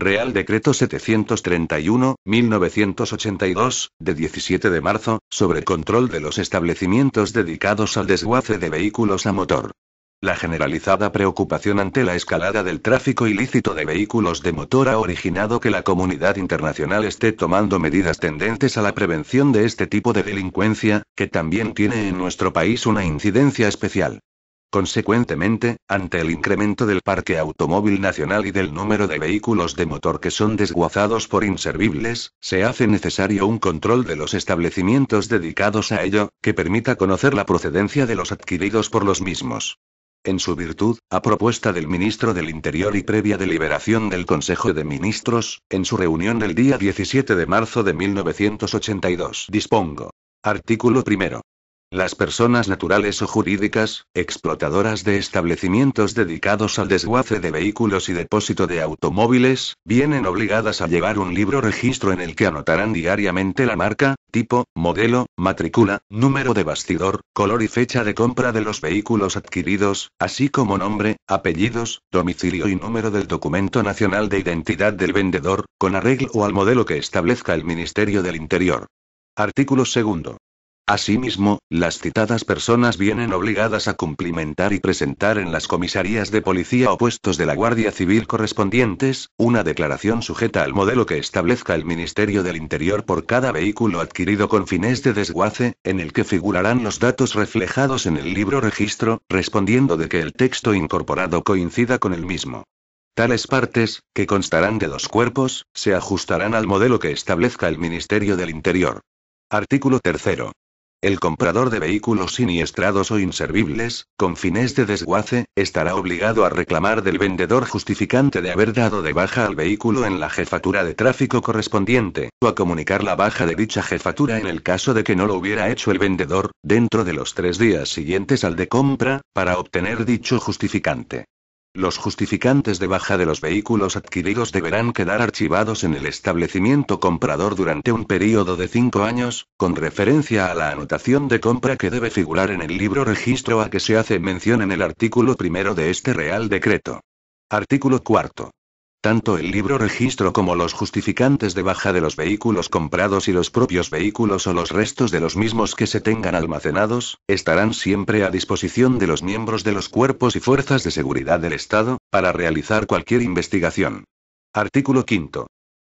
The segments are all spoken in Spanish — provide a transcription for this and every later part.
Real Decreto 731-1982, de 17 de marzo, sobre control de los establecimientos dedicados al desguace de vehículos a motor. La generalizada preocupación ante la escalada del tráfico ilícito de vehículos de motor ha originado que la comunidad internacional esté tomando medidas tendentes a la prevención de este tipo de delincuencia, que también tiene en nuestro país una incidencia especial. Consecuentemente, ante el incremento del parque automóvil nacional y del número de vehículos de motor que son desguazados por inservibles, se hace necesario un control de los establecimientos dedicados a ello, que permita conocer la procedencia de los adquiridos por los mismos. En su virtud, a propuesta del ministro del Interior y previa deliberación del Consejo de Ministros, en su reunión del día 17 de marzo de 1982, dispongo. Artículo primero. Las personas naturales o jurídicas, explotadoras de establecimientos dedicados al desguace de vehículos y depósito de automóviles, vienen obligadas a llevar un libro registro en el que anotarán diariamente la marca, tipo, modelo, matrícula, número de bastidor, color y fecha de compra de los vehículos adquiridos, así como nombre, apellidos, domicilio y número del documento nacional de identidad del vendedor, con arreglo al modelo que establezca el Ministerio del Interior. Artículo 2. Asimismo, las citadas personas vienen obligadas a cumplimentar y presentar en las comisarías de policía o puestos de la Guardia Civil correspondientes, una declaración sujeta al modelo que establezca el Ministerio del Interior por cada vehículo adquirido con fines de desguace, en el que figurarán los datos reflejados en el libro registro, respondiendo de que el texto incorporado coincida con el mismo. Tales partes, que constarán de dos cuerpos, se ajustarán al modelo que establezca el Ministerio del Interior. Artículo 3. El comprador de vehículos siniestrados o inservibles, con fines de desguace, estará obligado a reclamar del vendedor justificante de haber dado de baja al vehículo en la jefatura de tráfico correspondiente, o a comunicar la baja de dicha jefatura en el caso de que no lo hubiera hecho el vendedor, dentro de los tres días siguientes al de compra, para obtener dicho justificante. Los justificantes de baja de los vehículos adquiridos deberán quedar archivados en el establecimiento comprador durante un período de cinco años, con referencia a la anotación de compra que debe figurar en el libro registro a que se hace mención en el artículo primero de este Real Decreto. Artículo cuarto. Tanto el libro registro como los justificantes de baja de los vehículos comprados y los propios vehículos o los restos de los mismos que se tengan almacenados, estarán siempre a disposición de los miembros de los cuerpos y fuerzas de seguridad del Estado, para realizar cualquier investigación. Artículo 5.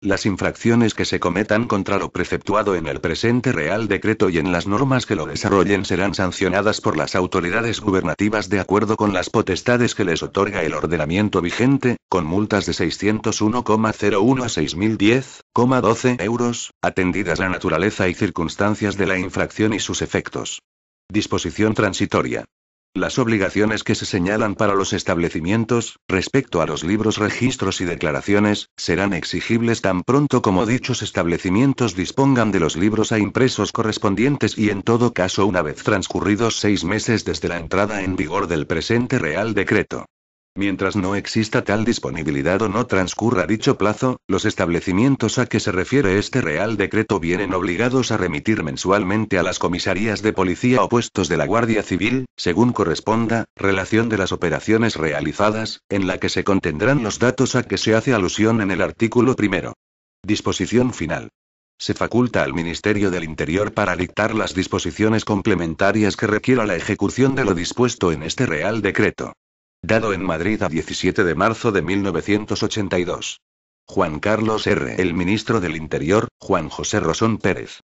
Las infracciones que se cometan contra lo preceptuado en el presente Real Decreto y en las normas que lo desarrollen serán sancionadas por las autoridades gubernativas de acuerdo con las potestades que les otorga el ordenamiento vigente, con multas de 601,01 a 6.010,12 euros, atendidas la naturaleza y circunstancias de la infracción y sus efectos. Disposición transitoria. Las obligaciones que se señalan para los establecimientos, respecto a los libros, registros y declaraciones, serán exigibles tan pronto como dichos establecimientos dispongan de los libros a impresos correspondientes y en todo caso una vez transcurridos seis meses desde la entrada en vigor del presente Real Decreto. Mientras no exista tal disponibilidad o no transcurra dicho plazo, los establecimientos a que se refiere este Real Decreto vienen obligados a remitir mensualmente a las comisarías de policía o puestos de la Guardia Civil, según corresponda, relación de las operaciones realizadas, en la que se contendrán los datos a que se hace alusión en el artículo primero. Disposición final. Se faculta al Ministerio del Interior para dictar las disposiciones complementarias que requiera la ejecución de lo dispuesto en este Real Decreto. Dado en Madrid a 17 de marzo de 1982. Juan Carlos R. El ministro del Interior, Juan José Rosón Pérez.